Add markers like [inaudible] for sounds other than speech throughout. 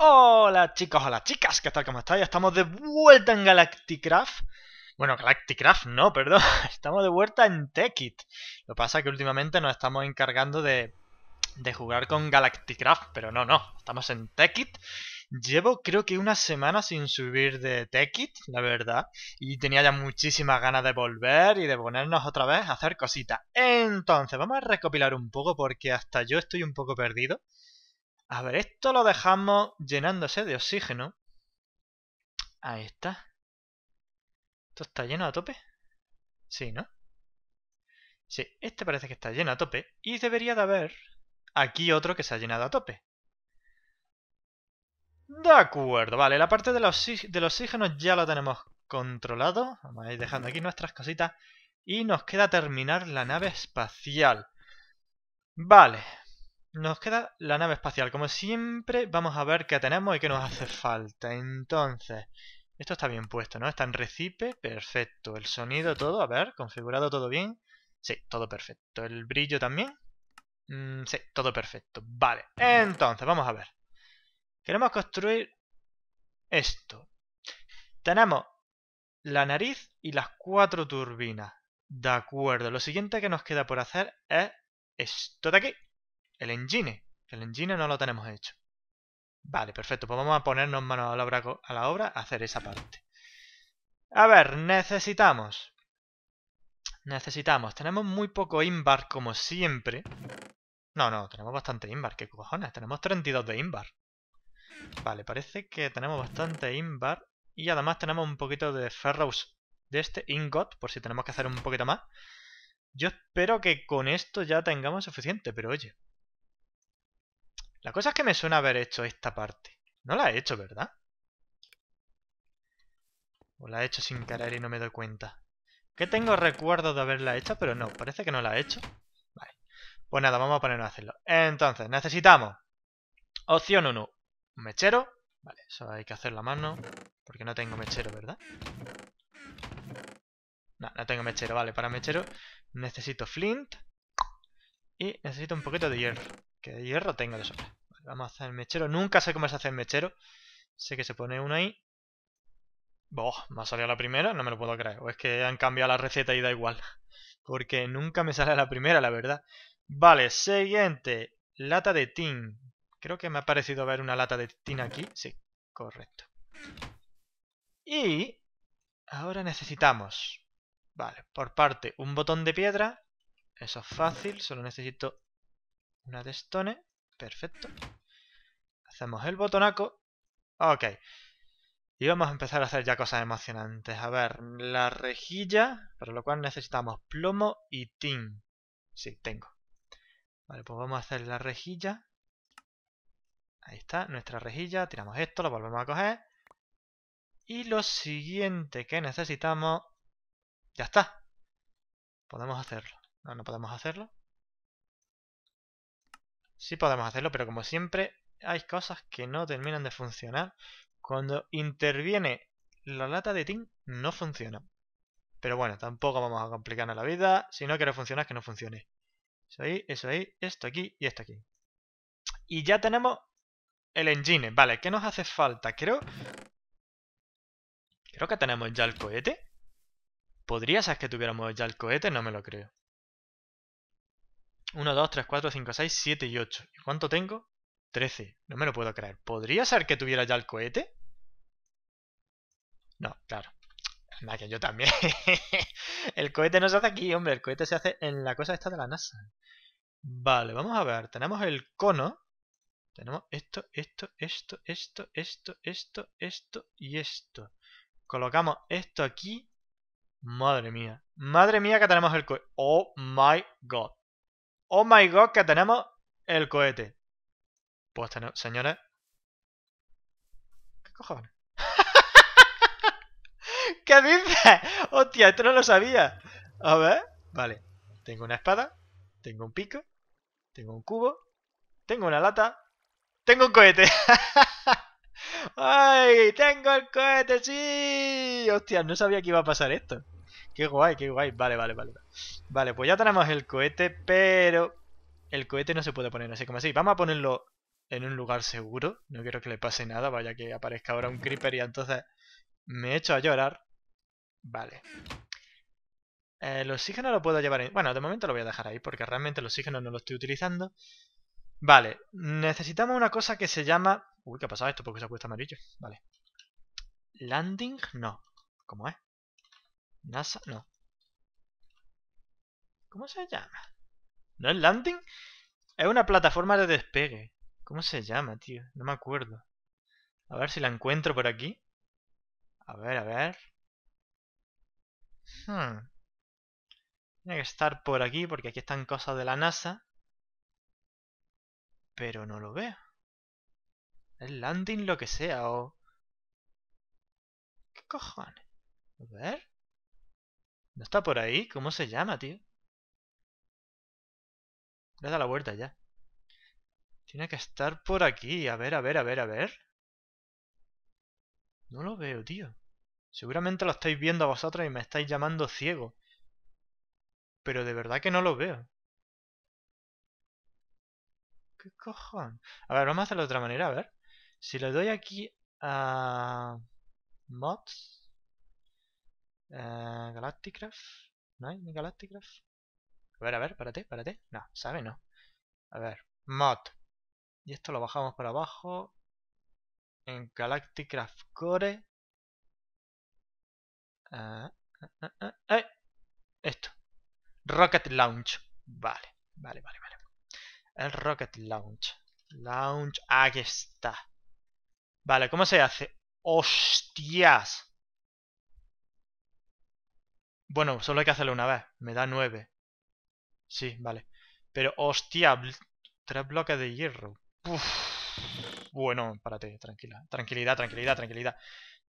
Hola chicos, hola chicas, ¿qué tal? ¿Cómo estáis? Estamos de vuelta en Galacticraft. Bueno, Galacticraft no, [laughs] perdón. Estamos de vuelta en Tekkit Lo que pasa que últimamente nos estamos encargando de, de jugar con Galacticraft, pero no, no. Estamos en Tekkit Llevo creo que una semana sin subir de Tekkit, la verdad. Y tenía ya muchísimas ganas de volver y de ponernos otra vez a hacer cositas. Entonces, vamos a recopilar un poco porque hasta yo estoy un poco perdido. A ver, esto lo dejamos llenándose de oxígeno. Ahí está. ¿Esto está lleno a tope? Sí, ¿no? Sí, este parece que está lleno a tope. Y debería de haber aquí otro que se ha llenado a tope. De acuerdo, vale, la parte del, oxígeno ya lo tenemos controlado. Vamos a ir dejando aquí nuestras cositas. Y nos queda terminar la nave espacial. Vale, nos queda la nave espacial. Como siempre, vamos a ver qué tenemos y qué nos hace falta. Entonces, esto está bien puesto, ¿no? Está en recipe, perfecto. El sonido, todo, a ver, configurado todo bien. Sí, todo perfecto. El brillo también. Mm, sí, todo perfecto. Vale, entonces, vamos a ver. Queremos construir esto. Tenemos la nariz y las cuatro turbinas. De acuerdo, lo siguiente que nos queda por hacer es esto de aquí el engine. El engine no lo tenemos hecho. Vale, perfecto. Pues vamos a ponernos manos a la obra, a la obra hacer esa parte. A ver, necesitamos. Necesitamos. Tenemos muy poco inbar como siempre. No, no, tenemos bastante inbar. ¿Qué cojones? Tenemos 32 de inbar. Vale, parece que tenemos bastante inbar. Y además tenemos un poquito de ferrous de este ingot, por si tenemos que hacer un poquito más. Yo espero que con esto ya tengamos suficiente, pero oye, la cosa es que me suena haber hecho esta parte. No la he hecho, ¿verdad? O la he hecho sin querer y no me doy cuenta. Que tengo recuerdo de haberla hecho, pero no, parece que no la he hecho. Vale. Pues nada, vamos a ponernos a hacerlo. Entonces, necesitamos... Opción 1, un mechero. Vale, eso hay que hacer la mano, porque no tengo mechero, ¿verdad? No, no tengo mechero, vale, para mechero necesito flint. Y necesito un poquito de hierro. Que de hierro tengo de sobra. Vale, vamos a hacer el mechero. Nunca sé cómo se hace el mechero. Sé que se pone uno ahí. Boh, me ha salido la primera, no me lo puedo creer. O es que han cambiado la receta y da igual. [laughs] Porque nunca me sale la primera, la verdad. Vale, siguiente. Lata de tin. Creo que me ha parecido ver una lata de tin aquí. Sí, correcto. Y ahora necesitamos, vale, por parte un botón de piedra eso es fácil, solo necesito una de Perfecto. Hacemos el botonaco. Ok. Y vamos a empezar a hacer ya cosas emocionantes. A ver, la rejilla, para lo cual necesitamos plomo y tin. Sí, tengo. Vale, pues vamos a hacer la rejilla. Ahí está, nuestra rejilla. Tiramos esto, lo volvemos a coger. Y lo siguiente que necesitamos... Ya está. Podemos hacerlo. No, podemos hacerlo. Sí podemos hacerlo, pero como siempre hay cosas que no terminan de funcionar. Cuando interviene la lata de tin, no funciona. Pero bueno, tampoco vamos a complicarnos la vida. Si no quiere funcionar, que no funcione. Eso ahí, eso ahí, esto aquí y esto aquí. Y ya tenemos el engine. Vale, ¿qué nos hace falta? Creo... Creo que tenemos ya el cohete. ¿Podría ser que tuviéramos ya el cohete? No me lo creo. 1, 2, 3, 4, 5, 6, 7 y 8. ¿Y cuánto tengo? 13. No me lo puedo creer. ¿Podría ser que tuviera ya el cohete? No, claro. Nada, que yo también. [laughs] el cohete no se hace aquí, hombre. El cohete se hace en la cosa esta de la NASA. Vale, vamos a ver. Tenemos el cono. Tenemos esto, esto, esto, esto, esto, esto, esto y esto. Colocamos esto aquí. Madre mía. Madre mía que tenemos el cohete. Oh my god. Oh my god, que tenemos el cohete. Pues tenemos, señores. ¿Qué cojones? [laughs] ¿Qué dices? Hostia, esto no lo sabía. A ver, vale. Tengo una espada, tengo un pico, tengo un cubo, tengo una lata, tengo un cohete. [laughs] ¡Ay! ¡Tengo el cohete! ¡Sí! Hostia, no sabía que iba a pasar esto. Qué guay, qué guay. Vale, vale, vale. Vale, pues ya tenemos el cohete, pero el cohete no se puede poner así como así. Vamos a ponerlo en un lugar seguro. No quiero que le pase nada, vaya que aparezca ahora un creeper y entonces me echo a llorar. Vale. Eh, el oxígeno lo puedo llevar... En... Bueno, de momento lo voy a dejar ahí porque realmente el oxígeno no lo estoy utilizando. Vale, necesitamos una cosa que se llama... Uy, ¿qué ha pasado esto? porque se ha puesto amarillo? Vale. Landing, no. ¿Cómo es? NASA, no. ¿Cómo se llama? ¿No es landing? Es una plataforma de despegue. ¿Cómo se llama, tío? No me acuerdo. A ver si la encuentro por aquí. A ver, a ver. Hmm. Tiene que estar por aquí porque aquí están cosas de la NASA. Pero no lo veo. El landing lo que sea o... ¿Qué cojones? A ver. ¿No está por ahí? ¿Cómo se llama, tío? Le da la vuelta ya. Tiene que estar por aquí. A ver, a ver, a ver, a ver. No lo veo, tío. Seguramente lo estáis viendo a vosotros y me estáis llamando ciego. Pero de verdad que no lo veo. ¿Qué cojón? A ver, vamos a hacerlo de otra manera, a ver. Si le doy aquí a... Mods. Eh, Galacticraft. ¿No hay ni Galacticraft? A ver, a ver, espérate, espérate. No, sabe no. A ver, mod. Y esto lo bajamos para abajo. En Galacticraft Core. Eh, eh, esto. Rocket Launch. Vale, vale, vale, vale. El Rocket Launch. Launch, aquí está. Vale, ¿cómo se hace? ¡Hostias! Bueno, solo hay que hacerlo una vez. Me da nueve Sí, vale. Pero, hostia, tres bloques de hierro. Bueno, párate, tranquila. Tranquilidad, tranquilidad, tranquilidad.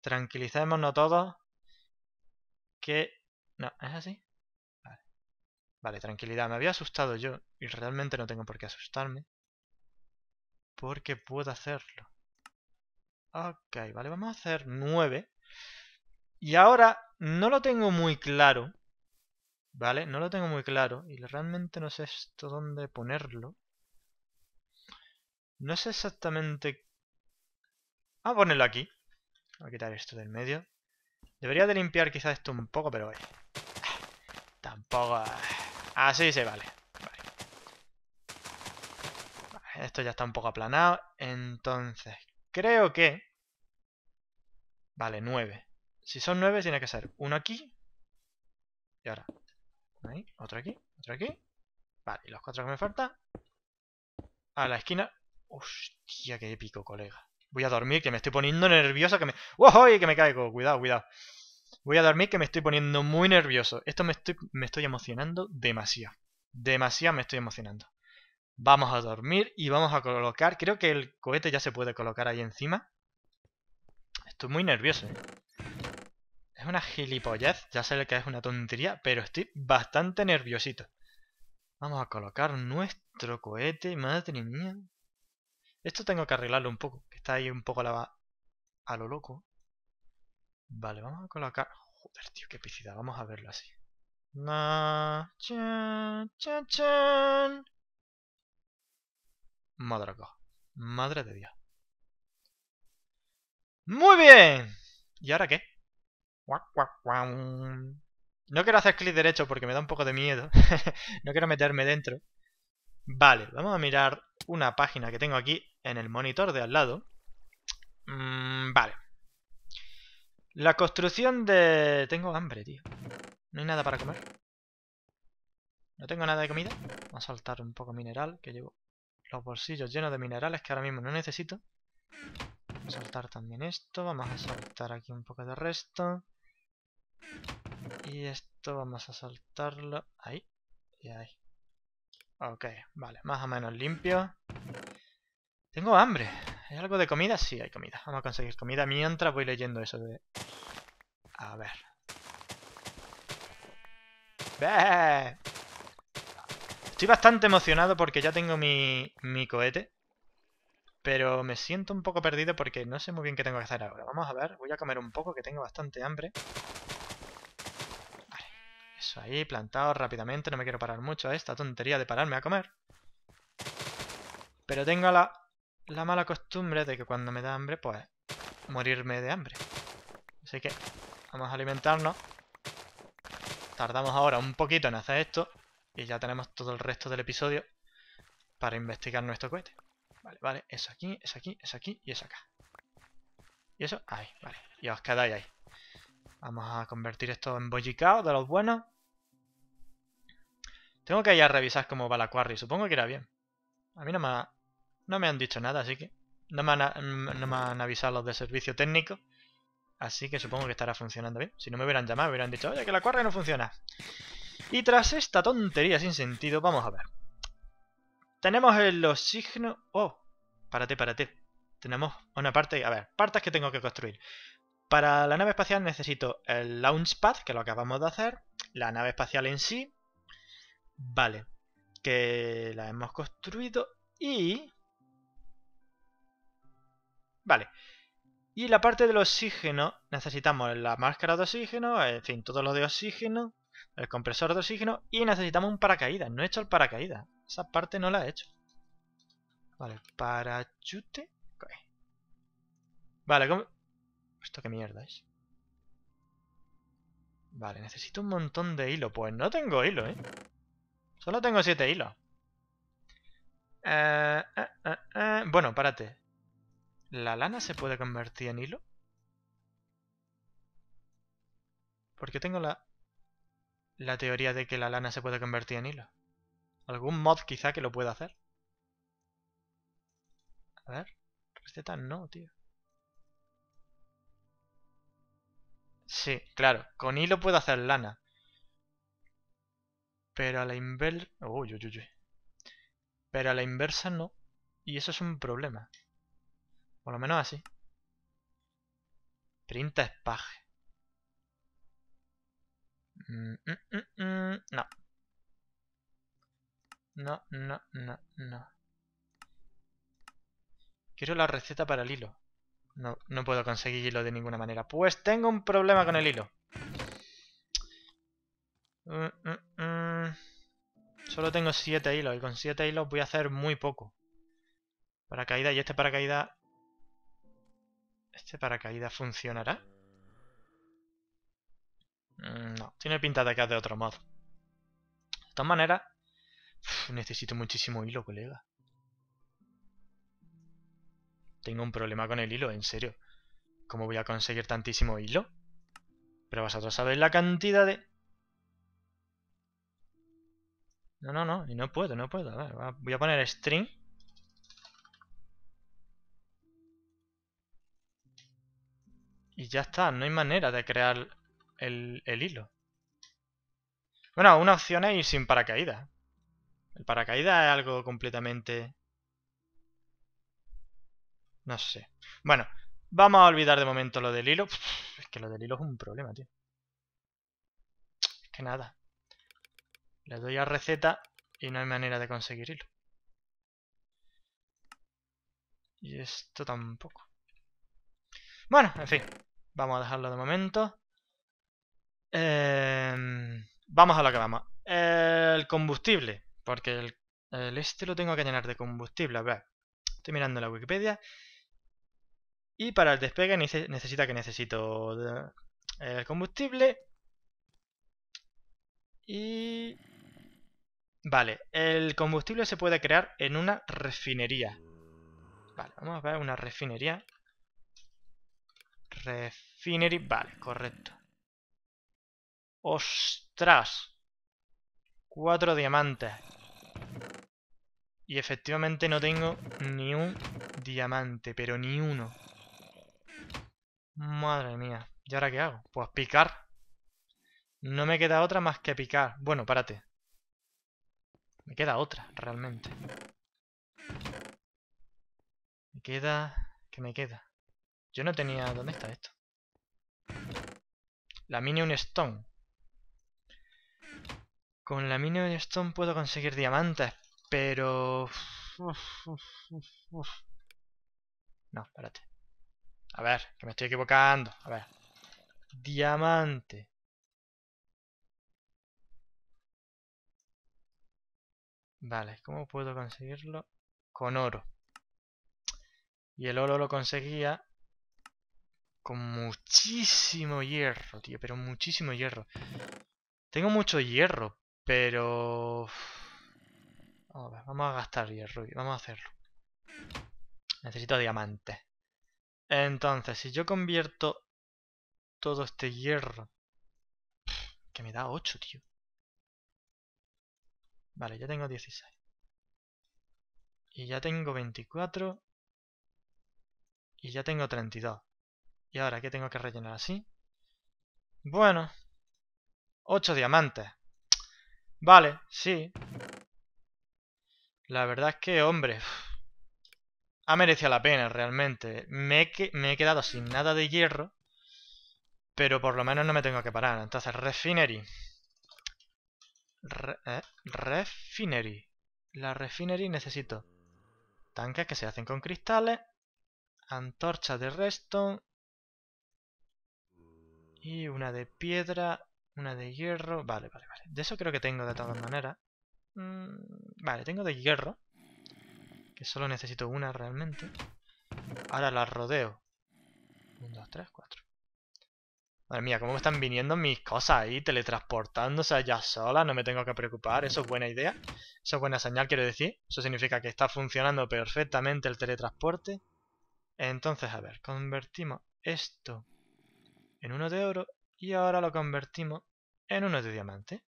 Tranquilicémonos todos. Que... No, ¿es así? Vale. tranquilidad. Me había asustado yo. Y realmente no tengo por qué asustarme. Porque puedo hacerlo. Ok, vale, vamos a hacer nueve y ahora no lo tengo muy claro. ¿Vale? No lo tengo muy claro. Y realmente no sé esto dónde ponerlo. No sé exactamente... Ah, ponerlo aquí. Voy a quitar esto del medio. Debería de limpiar quizás esto un poco, pero... tampoco... Así ah, se vale. vale. Esto ya está un poco aplanado. Entonces, creo que... Vale, 9. Si son nueve, tiene que ser uno aquí. Y ahora. Ahí, otro aquí, otro aquí. Vale, y los cuatro que me faltan. A la esquina. Hostia, qué épico, colega. Voy a dormir, que me estoy poniendo nervioso, que me... Que me caigo. Cuidado, cuidado. Voy a dormir, que me estoy poniendo muy nervioso. Esto me estoy, me estoy emocionando demasiado. Demasiado me estoy emocionando. Vamos a dormir y vamos a colocar... Creo que el cohete ya se puede colocar ahí encima. Estoy muy nervioso. Eh. Es una gilipollez, ya sé que es una tontería, pero estoy bastante nerviosito. Vamos a colocar nuestro cohete, madre mía. Esto tengo que arreglarlo un poco, que está ahí un poco la... a lo loco. Vale, vamos a colocar... Joder, tío, qué piscidad, vamos a verlo así. Na, madre de Dios. ¡Muy bien! ¿Y ahora qué? No quiero hacer clic derecho porque me da un poco de miedo. [laughs] no quiero meterme dentro. Vale, vamos a mirar una página que tengo aquí en el monitor de al lado. Mm, vale. La construcción de... Tengo hambre, tío. No hay nada para comer. No tengo nada de comida. Vamos a saltar un poco mineral, que llevo los bolsillos llenos de minerales que ahora mismo no necesito. Vamos a saltar también esto. Vamos a saltar aquí un poco de resto. Y esto vamos a saltarlo ahí y ahí. Ok, vale, más o menos limpio. Tengo hambre. ¿Hay algo de comida? Sí, hay comida. Vamos a conseguir comida mientras voy leyendo eso de... A ver. Estoy bastante emocionado porque ya tengo mi, mi cohete. Pero me siento un poco perdido porque no sé muy bien qué tengo que hacer ahora. Vamos a ver, voy a comer un poco que tengo bastante hambre. Pues ahí, plantado rápidamente. No me quiero parar mucho a esta tontería de pararme a comer. Pero tengo la, la mala costumbre de que cuando me da hambre, pues morirme de hambre. Así que vamos a alimentarnos. Tardamos ahora un poquito en hacer esto. Y ya tenemos todo el resto del episodio para investigar nuestro cohete. Vale, vale, eso aquí, eso aquí, eso aquí y eso acá. Y eso, ahí, vale. Y os quedáis ahí. Vamos a convertir esto en bollicao de los buenos. Tengo que ir a revisar cómo va la quarry. Supongo que irá bien. A mí no me, no me han dicho nada, así que... Mm, no me, han, avisado los de servicio técnico. Así que supongo que estará funcionando bien. Si no me hubieran llamado, me hubieran dicho, oye, que la quarry no funciona. Y tras esta tontería sin sentido, vamos a ver. Tenemos el oxígeno... Oh, para párate. Tenemos una parte... A ver, partes que tengo que construir. Para la nave espacial necesito el launchpad, que lo acabamos de hacer. La nave espacial en sí. Vale, que la hemos construido y... Vale, y la parte del oxígeno, necesitamos la máscara de oxígeno, en fin, todo lo de oxígeno, el compresor de oxígeno y necesitamos un paracaídas. No he hecho el paracaídas, esa parte no la he hecho. Vale, parachute. Vale, ¿cómo? ¿Esto qué mierda es? Vale, necesito un montón de hilo. Pues no tengo hilo, ¿eh? Solo tengo 7 hilos. Eh, eh, eh, eh. bueno, párate. ¿La lana se puede convertir en hilo? Porque tengo la, la teoría de que la lana se puede convertir en hilo? ¿Algún mod quizá que lo pueda hacer? A ver. Receta no, tío. Sí, claro. Con hilo puedo hacer lana. Pero a la inversa... a la inversa no. Y eso es un problema. Por lo menos así. 30 espaje. Mm, mm, mm, no. No, no, no, no. Quiero la receta para el hilo. No, no puedo conseguir hilo de ninguna manera. Pues tengo un problema con el hilo. Mm, mm, mm. Solo tengo 7 hilos y con 7 hilos voy a hacer muy poco. Paracaídas y este paracaídas... ¿Este paracaídas funcionará? No, tiene pinta de que es de otro modo. De todas maneras, necesito muchísimo hilo, colega. Tengo un problema con el hilo, en serio. ¿Cómo voy a conseguir tantísimo hilo? Pero vosotros sabéis la cantidad de... No, no, no. Y no puedo, no puedo. ver, voy a poner string. Y ya está. No hay manera de crear el, el hilo. Bueno, una opción es ir sin paracaídas. El paracaídas es algo completamente... No sé. Bueno, vamos a olvidar de momento lo del hilo. Es que lo del hilo es un problema, tío. Es que nada. Le doy a receta y no hay manera de conseguirlo. Y esto tampoco. Bueno, en fin. Vamos a dejarlo de momento. Em, vamos a lo que vamos. El combustible. Porque el, este lo tengo que llenar de combustible. A ver. Estoy mirando la Wikipedia. Y para el despegue necesita que necesito el combustible. Y Vale, el combustible se puede crear en una refinería. Vale, vamos a ver una refinería. Refinery, vale, correcto. ¡Ostras! Cuatro diamantes. Y efectivamente no tengo ni un diamante, pero ni uno. Madre mía. ¿Y ahora qué hago? Pues picar. No me queda otra más que picar. Bueno, párate. Me queda otra, realmente. Me queda... ¿Qué me queda? Yo no tenía... ¿Dónde está esto? La Minion Stone. Con la Minion Stone puedo conseguir diamantes, pero... no, espérate. A ver, que me estoy equivocando. A ver. Diamante. Vale, ¿cómo puedo conseguirlo? Con oro. Y el oro lo conseguía con muchísimo hierro, tío, pero muchísimo hierro. Tengo mucho hierro, pero... A ver, vamos a gastar hierro, vamos a hacerlo. Necesito diamantes. Entonces, si yo convierto todo este hierro... Que me da 8, tío. Vale, ya tengo 16. Y ya tengo 24. Y ya tengo 32. ¿Y ahora qué tengo que rellenar así? Bueno. 8 diamantes. Vale, sí. La verdad es que, hombre... Ha merecido la pena, realmente. Me he, me he quedado sin nada de hierro. Pero por lo menos no me tengo que parar. Entonces, refinery. Eh, refinery. La refinery necesito tanques que se hacen con cristales, antorchas de resto y una de piedra, una de hierro. Vale, vale, vale. De eso creo que tengo de todas maneras. Mm, vale, tengo de hierro, que solo necesito una realmente. Ahora la rodeo. 1, 2, 3, 4. Madre mía, cómo me están viniendo mis cosas ahí, teletransportándose allá sola, no me tengo que preocupar, eso es buena idea. Eso es buena señal, quiero decir. Eso significa que está funcionando perfectamente el teletransporte. Entonces, a ver, convertimos esto en uno de oro y ahora lo convertimos en uno de diamante.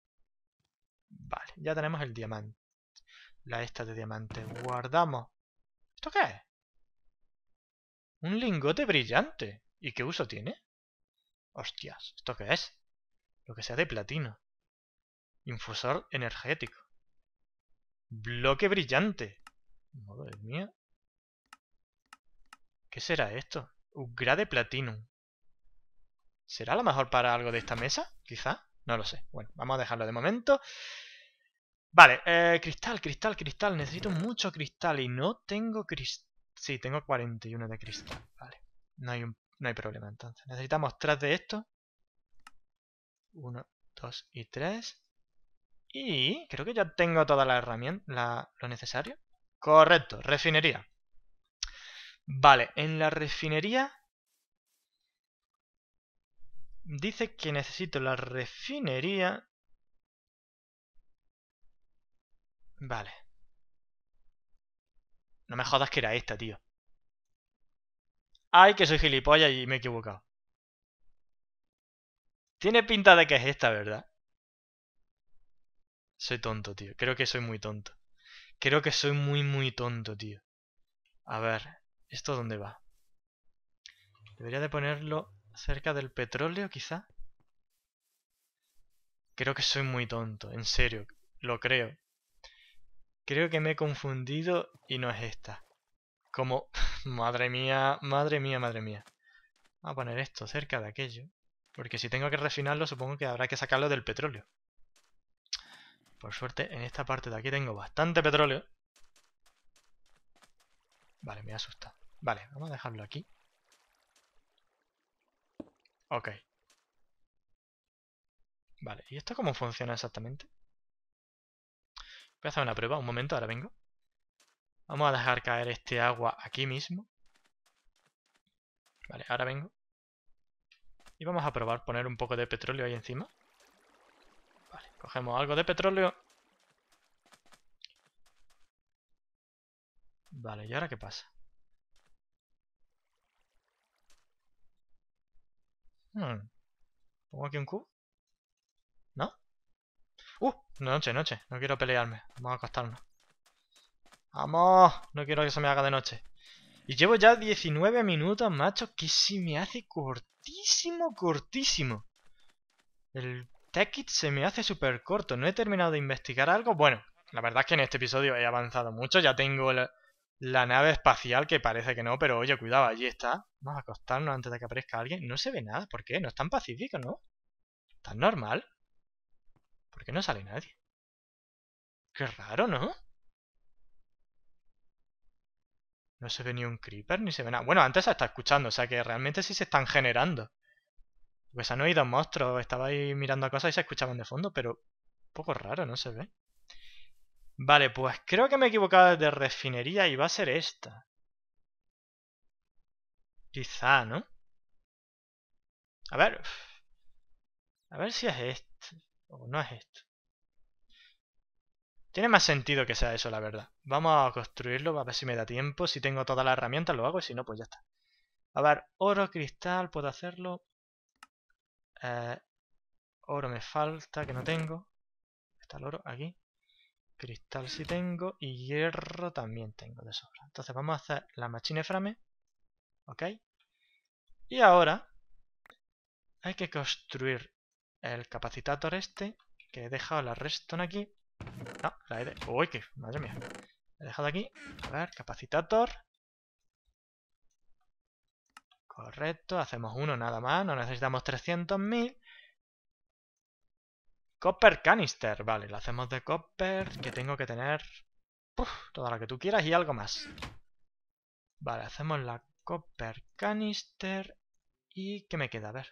Vale, ya tenemos el diamante. La esta de diamante. Guardamos. ¿Esto qué es? Un lingote brillante. ¿Y qué uso tiene? Hostias, ¿esto qué es? Lo que sea de platino. Infusor energético. Bloque brillante. Madre mía. ¿Qué será esto? Un grade platinum. ¿Será lo mejor para algo de esta mesa? Quizá. No lo sé. Bueno, vamos a dejarlo de momento. Vale, eh, cristal, cristal, cristal. Necesito mucho cristal y no tengo cristal. Sí, tengo 41 de cristal. Vale. No hay un no hay problema entonces. Necesitamos tres de esto. Uno, dos y tres. Y creo que ya tengo toda la herramienta, la, lo necesario. Correcto, refinería. Vale, en la refinería dice que necesito la refinería. Vale. No me jodas que era esta, tío. Ay, que soy gilipollas y me he equivocado. Tiene pinta de que es esta, ¿verdad? Soy tonto, tío. Creo que soy muy tonto. Creo que soy muy, muy tonto, tío. A ver, ¿esto dónde va? Debería de ponerlo cerca del petróleo, quizá. Creo que soy muy tonto, en serio. Lo creo. Creo que me he confundido y no es esta. Como... [laughs] Madre mía, madre mía, madre mía. Vamos a poner esto cerca de aquello. Porque si tengo que refinarlo, supongo que habrá que sacarlo del petróleo. Por suerte, en esta parte de aquí tengo bastante petróleo. Vale, me asusta. Vale, vamos a dejarlo aquí. Ok. Vale, ¿y esto cómo funciona exactamente? Voy a hacer una prueba, un momento, ahora vengo. Vamos a dejar caer este agua aquí mismo. Vale, ahora vengo. Y vamos a probar poner un poco de petróleo ahí encima. Vale, cogemos algo de petróleo. Vale, ¿y ahora qué pasa? Hmm. ¿Pongo aquí un cubo? ¿No? ¡Uh! Noche, noche. No quiero pelearme. Vamos a acostarnos. ¡Vamos! No quiero que se me haga de noche. Y llevo ya 19 minutos, macho, que se me hace cortísimo, cortísimo. El Techit se me hace súper corto. No he terminado de investigar algo. Bueno, la verdad es que en este episodio he avanzado mucho. Ya tengo la, la nave espacial, que parece que no, pero oye, cuidado, allí está. Vamos a acostarnos antes de que aparezca alguien. No se ve nada. ¿Por qué? No es tan pacífico, ¿no? ¿Tan normal? ¿Por qué no sale nadie? Qué raro, ¿no? No se ve ni un creeper, ni se ve nada. Bueno, antes se está escuchando, o sea que realmente sí se están generando. Pues han oído monstruos, ahí mirando a cosas y se escuchaban de fondo, pero un poco raro, no se ve. Vale, pues creo que me he equivocado de refinería y va a ser esta. Quizá, ¿no? A ver. A ver si es este. O no es este. Tiene más sentido que sea eso, la verdad. Vamos a construirlo, a ver si me da tiempo. Si tengo todas las herramientas, lo hago, y si no, pues ya está. A ver, oro, cristal, puedo hacerlo. Eh, oro me falta, que no tengo. Está el oro aquí. Cristal sí tengo. Y hierro también tengo de sobra. Entonces vamos a hacer la machine frame. ¿Ok? Y ahora hay que construir el capacitator este, que he dejado la redstone aquí. No, la he Uy, dejado aquí. A ver, capacitator. Correcto, hacemos uno nada más. No necesitamos 300.000. Copper canister. Vale, lo hacemos de copper, que tengo que tener... toda la que tú quieras y algo más. Vale, hacemos la copper canister. ¿Y qué me queda? A ver.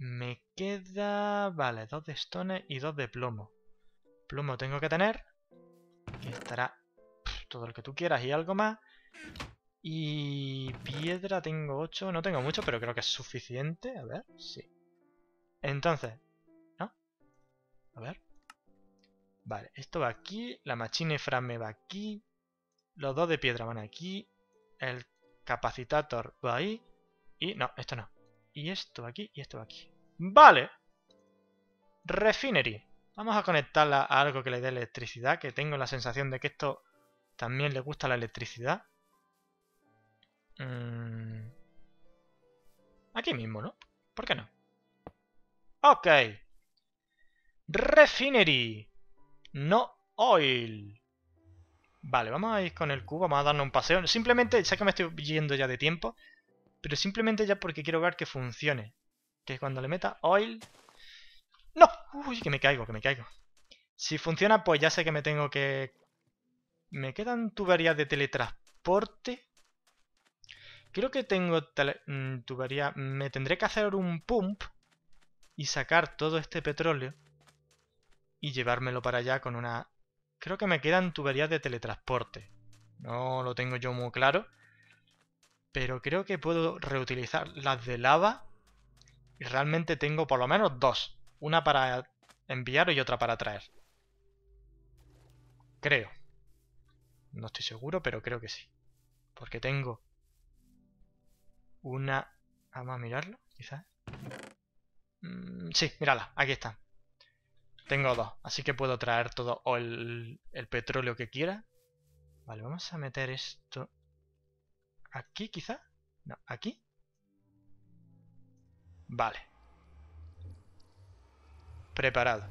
Me queda... Vale, dos de stone y dos de plomo. Plomo tengo que tener. estará todo el que tú quieras y algo más. Y piedra tengo 8. No tengo mucho, pero creo que es suficiente. A ver, sí. Entonces... ¿No? A ver. Vale, esto va aquí. La machinefra frame va aquí. Los dos de piedra van aquí. El capacitator va ahí. Y no, esto no y esto de aquí y esto de aquí. ¡Vale! Refinery. Vamos a conectarla a algo que le dé electricidad, que tengo la sensación de que esto también le gusta la electricidad. Mm. Aquí mismo, ¿no? ¿Por qué no? Ok. Refinery. No oil. Vale, vamos a ir con el cubo, vamos a darnos un paseo. Simplemente, ya que me estoy yendo ya de tiempo, pero simplemente ya porque quiero ver que funcione. Que cuando le meta oil... ¡No! Uy, que me caigo, que me caigo. Si funciona, pues ya sé que me tengo que... Me quedan tuberías de teletransporte. Creo que tengo tele... Mm, tubería... Me tendré que hacer un pump y sacar todo este petróleo y llevármelo para allá con una... Creo que me quedan tuberías de teletransporte. No lo tengo yo muy claro. Pero creo que puedo reutilizar las de lava. Y realmente tengo por lo menos dos. Una para enviar y otra para traer. Creo. No estoy seguro, pero creo que sí. Porque tengo una... Vamos a mirarlo, quizás. Mm, sí, mírala, aquí está. Tengo dos, así que puedo traer todo o el, el petróleo que quiera. Vale, vamos a meter esto aquí quizá. No, aquí. Vale. Preparado.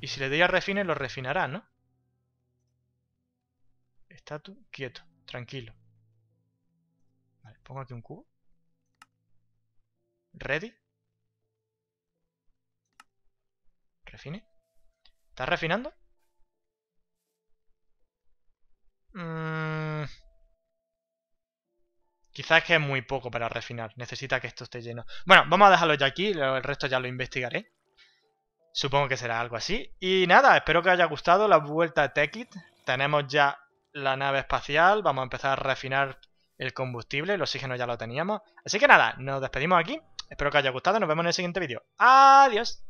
Y si le doy a refine, lo refinará, ¿no? Está quieto, tranquilo. Vale, pongo aquí un cubo. Ready. Refine. ¿Estás refinando? Mmm... Quizás es que es muy poco para refinar. Necesita que esto esté lleno. Bueno, vamos a dejarlo ya aquí. El resto ya lo investigaré. Supongo que será algo así. Y nada, espero que haya gustado la vuelta de Tekit. Tenemos ya la nave espacial. Vamos a empezar a refinar el combustible. El oxígeno ya lo teníamos. Así que nada, nos despedimos aquí. Espero que haya gustado. Nos vemos en el siguiente vídeo. Adiós.